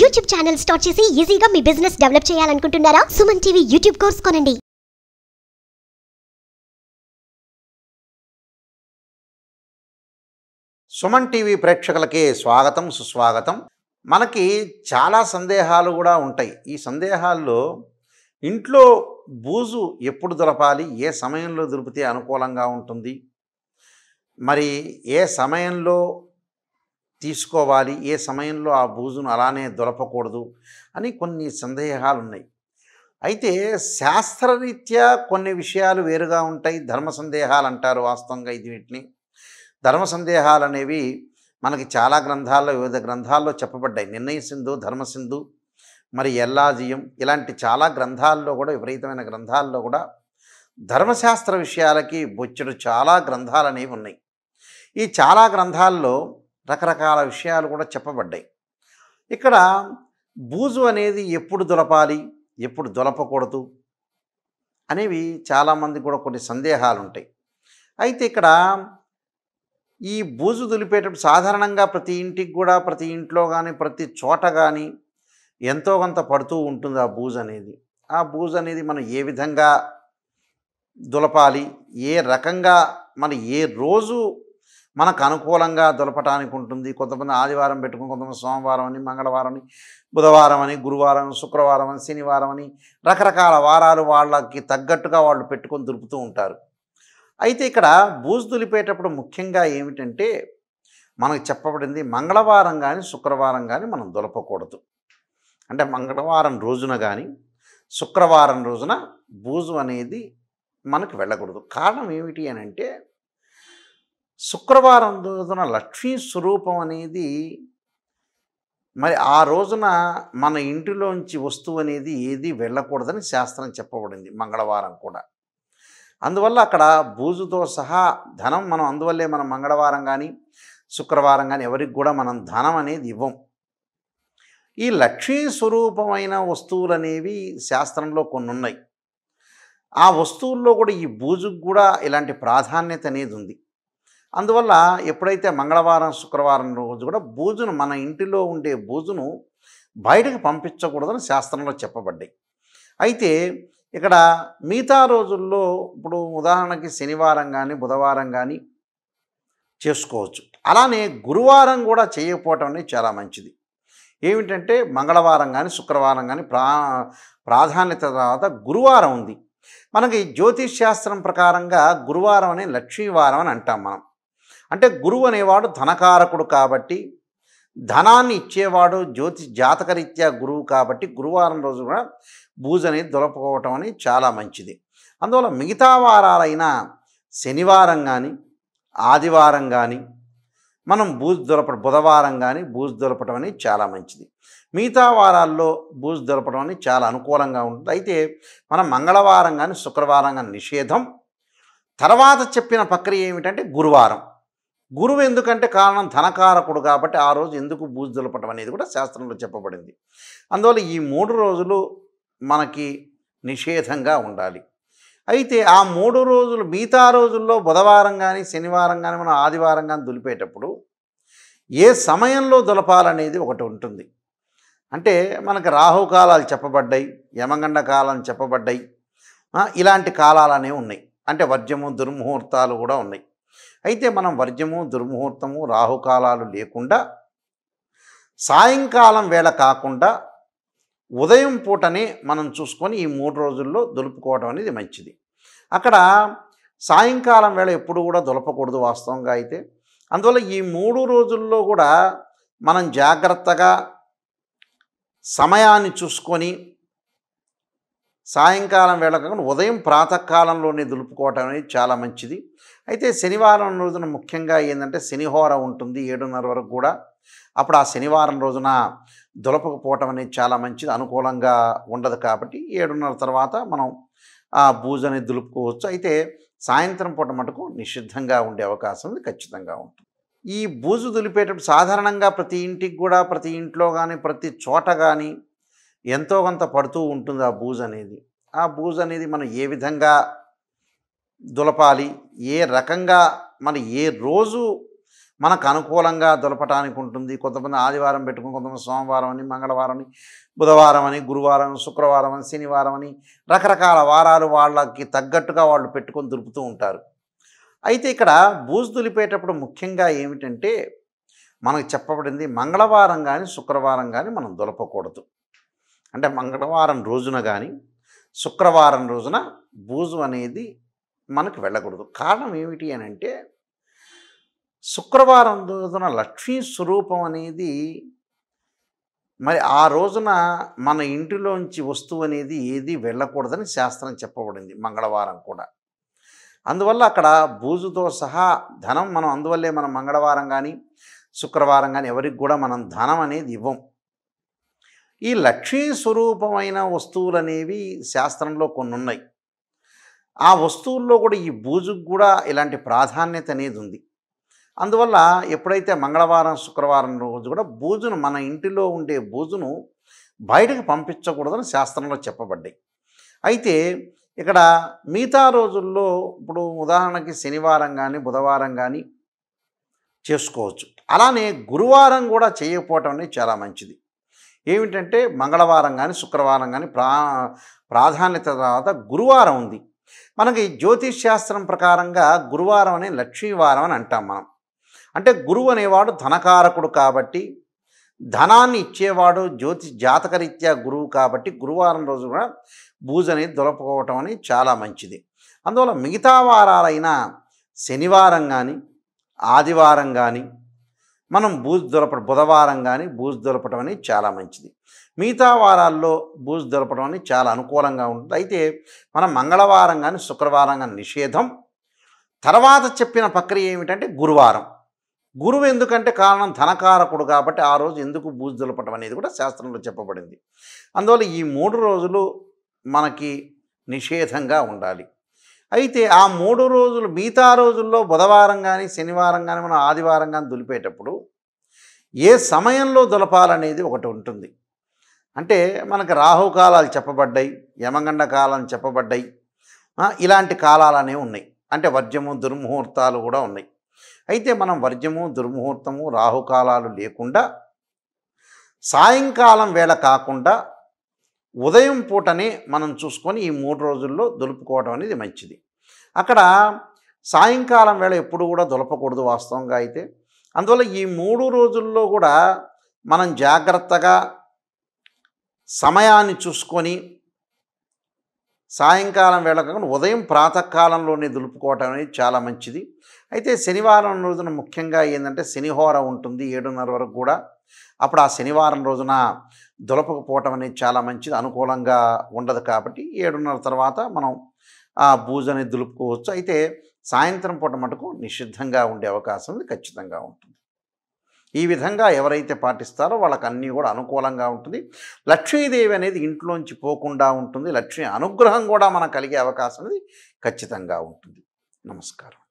YouTube channel start చేసి ఈజీగా మీ business develop చేయాలనుకుంటున్నారా సుమన్ టీవీ యూట్యూబ్ కోర్స్ కొనండి సుమన్ టీవీ ప్రేక్షకులకి స్వాగతం సుస్వాగతం మనకి చాలా సందేహాలు కూడా ఉంటాయి ఈ సందేహాల్లో ఇంట్లో బూజు ఎప్పుడు దులపాలి ఏ సమయంలో దులిపితే అనుకూలంగా ఉంటుంది మరి ఏ సమయంలో తీసుకోవాలి ఏ సమయంలో ఆ బూజును అలానే దొరపకూడదు అని కొన్ని సందేహాలు ఉన్నాయి అయితే శాస్త్రరీత్యా కొన్ని విషయాలు వేరుగా ఉంటాయి ధర్మ సందేహాలు అంటారు వాస్తవంగా ఇది వీటిని ధర్మ సందేహాలు అనేవి మనకి చాలా గ్రంథాల్లో వివిధ గ్రంథాల్లో చెప్పబడ్డాయి నిర్ణయ సింధు ధర్మసింధు మరి ఎల్లాజియం ఇలాంటి చాలా గ్రంథాల్లో కూడా విపరీతమైన గ్రంథాల్లో కూడా ధర్మశాస్త్ర విషయాలకి బొచ్చుడు చాలా గ్రంథాలు అనేవి ఉన్నాయి ఈ చాలా గ్రంథాల్లో రకరకాల విషయాలు కూడా చెప్పబడ్డాయి ఇక్కడ బూజు అనేది ఎప్పుడు దులపాలి ఎప్పుడు దులపకూడదు అనేవి చాలామంది కూడా కొన్ని సందేహాలు ఉంటాయి అయితే ఇక్కడ ఈ బూజు దులిపేటప్పుడు సాధారణంగా ప్రతి ఇంటికి కూడా ప్రతి ఇంట్లో కానీ ప్రతి చోట కానీ ఎంతో కొంత పడుతూ ఉంటుంది ఆ బూజు అనేది ఆ బూజు అనేది మనం ఏ విధంగా దులపాలి ఏ రకంగా మనం ఏ రోజు మనకు అనుకూలంగా దొలపటానికి ఉంటుంది కొంతమంది ఆదివారం పెట్టుకుని కొంతమంది సోమవారం అని మంగళవారం అని బుధవారం అని గురువారం శుక్రవారం అని శనివారం అని రకరకాల వారాలు వాళ్ళకి తగ్గట్టుగా వాళ్ళు పెట్టుకొని దులుపుతూ ఉంటారు అయితే ఇక్కడ బూజు దులిపేటప్పుడు ముఖ్యంగా ఏమిటంటే మనకు చెప్పబడింది మంగళవారం కానీ శుక్రవారం కానీ మనం దులపకూడదు అంటే మంగళవారం రోజున కానీ శుక్రవారం రోజున బూజు అనేది మనకు వెళ్ళకూడదు కారణం ఏమిటి అని అంటే శుక్రవారం రోజున లక్ష్మీ స్వరూపం అనేది మరి ఆ రోజున మన ఇంటిలోంచి వస్తువు అనేది ఏది వెళ్ళకూడదని శాస్త్రం చెప్పబడింది మంగళవారం కూడా అందువల్ల అక్కడ బూజుతో సహా ధనం మనం అందువల్లే మనం మంగళవారం కానీ శుక్రవారం కానీ ఎవరికి కూడా మనం ధనం అనేది ఇవ్వం ఈ లక్ష్మీ స్వరూపమైన వస్తువులు అనేవి శాస్త్రంలో కొన్ని ఉన్నాయి ఆ వస్తువుల్లో కూడా ఈ బూజుకు కూడా ఇలాంటి ప్రాధాన్యత అనేది ఉంది అందువల్ల ఎప్పుడైతే మంగళవారం శుక్రవారం రోజు కూడా బూజును మన ఇంటిలో ఉండే బూజును బయటకు పంపించకూడదని శాస్త్రంలో చెప్పబడ్డాయి అయితే ఇక్కడ మిగతా రోజుల్లో ఇప్పుడు ఉదాహరణకి శనివారం కానీ బుధవారం కానీ చేసుకోవచ్చు అలానే గురువారం కూడా చేయకపోవటం అనేది చాలా మంచిది ఏమిటంటే మంగళవారం కానీ శుక్రవారం కానీ ప్రా ప్రాధాన్యత తర్వాత గురువారం ఉంది మనకి జ్యోతిష్ శాస్త్రం ప్రకారంగా గురువారం అనే లక్ష్మీవారం అని అంటాం మనం అంటే గురువు అనేవాడు ధనకారకుడు కాబట్టి ధనాన్ని ఇచ్చేవాడు జ్యోతి జాతకరీత్యా గురువు కాబట్టి గురువారం రోజు కూడా భూజని దొరపుకోవటం అని చాలా మంచిది అందువల్ల మిగతా వారాలైన శనివారం కానీ ఆదివారం కానీ మనం బూజు దొరప బుధవారం కానీ బూజు దొలపడం అనేది చాలా మంచిది మిగతా వారాల్లో బూజు దొరపడం అనేది చాలా అనుకూలంగా ఉంటుంది అయితే మనం మంగళవారం కానీ శుక్రవారం కానీ నిషేధం తర్వాత చెప్పిన ప్రక్రియ ఏమిటంటే గురువారం గురువు ఎందుకంటే కారణం ధనకారకుడు కాబట్టి ఆ రోజు ఎందుకు బూజు దులపటం అనేది కూడా శాస్త్రంలో చెప్పబడింది అందువల్ల ఈ మూడు రోజులు మనకి నిషేధంగా ఉండాలి అయితే ఆ మూడు రోజులు మిగతా రోజుల్లో బుధవారం కానీ శనివారం కానీ మనం ఆదివారం కానీ దులిపేటప్పుడు ఏ సమయంలో దులపాలనేది ఒకటి ఉంటుంది అంటే మనకు రాహుకాలాలు చెప్పబడ్డాయి యమగండ కాలం చెప్పబడ్డాయి ఇలాంటి అనేవి ఉన్నాయి అంటే వర్జము దుర్ముహూర్తాలు కూడా ఉన్నాయి అయితే మనం వర్జము దుర్ముహూర్తము రాహుకాలాలు లేకుండా సాయంకాలం వేళ కాకుండా ఉదయం పూటనే మనం చూసుకొని ఈ మూడు రోజుల్లో దులుపుకోవడం అనేది మంచిది అక్కడ సాయంకాలం వేళ ఎప్పుడు కూడా దులపకూడదు వాస్తవంగా అయితే అందువల్ల ఈ మూడు రోజుల్లో కూడా మనం జాగ్రత్తగా సమయాన్ని చూసుకొని సాయంకాలం వేళ కాకుండా ఉదయం ప్రాతకాలంలోనే దులుపుకోవటం అనేది చాలా మంచిది అయితే శనివారం రోజున ముఖ్యంగా ఏంటంటే శనిహోర ఉంటుంది ఏడున్నర వరకు కూడా అప్పుడు ఆ శనివారం రోజున దులపకపోవటం అనేది చాలా మంచిది అనుకూలంగా ఉండదు కాబట్టి ఏడున్నర తర్వాత మనం ఆ బూజు అనేది దులుపుకోవచ్చు అయితే సాయంత్రం పూట మటుకు నిషిద్ధంగా ఉండే అవకాశం ఖచ్చితంగా ఉంటుంది ఈ బూజు దులిపేటప్పుడు సాధారణంగా ప్రతి ఇంటికి కూడా ప్రతి ఇంట్లో కానీ ప్రతి చోట కానీ ఎంతో కొంత పడుతూ ఉంటుంది ఆ బూజు అనేది ఆ బూజు అనేది మనం ఏ విధంగా దులపాలి ఏ రకంగా మన ఏ రోజు మనకు అనుకూలంగా దులపటానికి ఉంటుంది కొంతమంది ఆదివారం పెట్టుకుని కొంతమంది సోమవారం అని మంగళవారం అని బుధవారం అని గురువారం శుక్రవారం అని శనివారం అని రకరకాల వారాలు వాళ్ళకి తగ్గట్టుగా వాళ్ళు పెట్టుకొని దులుపుతూ ఉంటారు అయితే ఇక్కడ బూజు దులిపేటప్పుడు ముఖ్యంగా ఏమిటంటే మనకు చెప్పబడింది మంగళవారం కానీ శుక్రవారం కానీ మనం దులపకూడదు అంటే మంగళవారం రోజున కానీ శుక్రవారం రోజున బూజు అనేది మనకు వెళ్ళకూడదు కారణం ఏమిటి అని అంటే శుక్రవారం రోజున లక్ష్మీ స్వరూపం అనేది మరి ఆ రోజున మన ఇంటిలోంచి వస్తువు అనేది ఏది వెళ్ళకూడదని శాస్త్రం చెప్పబడింది మంగళవారం కూడా అందువల్ల అక్కడ బూజుతో సహా ధనం మనం అందువల్లే మనం మంగళవారం కానీ శుక్రవారం కానీ ఎవరికి కూడా మనం ధనం అనేది ఇవ్వం ఈ లక్ష్మీ స్వరూపమైన వస్తువులు అనేవి శాస్త్రంలో కొన్ని ఉన్నాయి ఆ వస్తువుల్లో కూడా ఈ బూజుకు కూడా ఇలాంటి ప్రాధాన్యత అనేది ఉంది అందువల్ల ఎప్పుడైతే మంగళవారం శుక్రవారం రోజు కూడా బూజును మన ఇంటిలో ఉండే బూజును బయటకు పంపించకూడదని శాస్త్రంలో చెప్పబడ్డాయి అయితే ఇక్కడ మిగతా రోజుల్లో ఇప్పుడు ఉదాహరణకి శనివారం కానీ బుధవారం కానీ చేసుకోవచ్చు అలానే గురువారం కూడా చేయకపోవటం అనేది చాలా మంచిది ఏమిటంటే మంగళవారం కానీ శుక్రవారం కానీ ప్రా ప్రాధాన్యత తర్వాత గురువారం ఉంది మనకి జ్యోతిష్ శాస్త్రం ప్రకారంగా గురువారం అనే లక్ష్మీవారం అని అంటాం మనం అంటే గురువు అనేవాడు ధనకారకుడు కాబట్టి ధనాన్ని ఇచ్చేవాడు జ్యోతిష్ జాతకరీత్యా గురువు కాబట్టి గురువారం రోజు కూడా బూజు అనేది దొరకపోవటం అని చాలా మంచిది అందువల్ల మిగతా వారాలైన శనివారం కానీ ఆదివారం కానీ మనం బూజ్ దొరపడం బుధవారం కానీ బూజ్ దొరపటం అనేది చాలా మంచిది మిగతా వారాల్లో బూజ్ దొరపడం అనేది చాలా అనుకూలంగా ఉంటుంది అయితే మనం మంగళవారం కానీ శుక్రవారం కానీ నిషేధం తర్వాత చెప్పిన ప్రక్రియ ఏమిటంటే గురువారం గురువు ఎందుకంటే కారణం ధనకారకుడు కాబట్టి ఆ రోజు ఎందుకు బూజ్ దొలపడం అనేది కూడా శాస్త్రంలో చెప్పబడింది అందువల్ల ఈ మూడు రోజులు మనకి నిషేధంగా ఉండాలి అయితే ఆ మూడు రోజులు మిగతా రోజుల్లో బుధవారం కానీ శనివారం కానీ మనం ఆదివారం కానీ దులిపేటప్పుడు ఏ సమయంలో దులపాలనేది ఒకటి ఉంటుంది అంటే మనకు రాహుకాలాలు చెప్పబడ్డాయి యమగండ కాలం చెప్పబడ్డాయి ఇలాంటి కాలాలు అనేవి ఉన్నాయి అంటే వర్జము దుర్ముహూర్తాలు కూడా ఉన్నాయి అయితే మనం వర్జము దుర్ముహూర్తము రాహుకాలాలు లేకుండా సాయంకాలం వేళ కాకుండా ఉదయం పూటనే మనం చూసుకొని ఈ మూడు రోజుల్లో దులుపుకోవడం అనేది మంచిది అక్కడ సాయంకాలం వేళ ఎప్పుడు కూడా దులపకూడదు వాస్తవంగా అయితే అందువల్ల ఈ మూడు రోజుల్లో కూడా మనం జాగ్రత్తగా సమయాన్ని చూసుకొని సాయంకాలం వేళ కాకుండా ఉదయం ప్రాతకాలంలోనే దులుపుకోవటం అనేది చాలా మంచిది అయితే శనివారం రోజున ముఖ్యంగా ఏంటంటే శనిహోర ఉంటుంది ఏడున్నర వరకు కూడా అప్పుడు ఆ శనివారం రోజున దొలపకపోవటం అనేది చాలా మంచిది అనుకూలంగా ఉండదు కాబట్టి ఏడున్నర తర్వాత మనం ఆ బూజు అనేది దులుపుకోవచ్చు అయితే సాయంత్రం పూట మటుకు నిషిద్ధంగా ఉండే అవకాశం ఖచ్చితంగా ఉంటుంది ఈ విధంగా ఎవరైతే పాటిస్తారో వాళ్ళకి అన్నీ కూడా అనుకూలంగా ఉంటుంది లక్ష్మీదేవి అనేది ఇంట్లోంచి పోకుండా ఉంటుంది లక్ష్మీ అనుగ్రహం కూడా మనకు కలిగే అవకాశం అనేది ఖచ్చితంగా ఉంటుంది నమస్కారం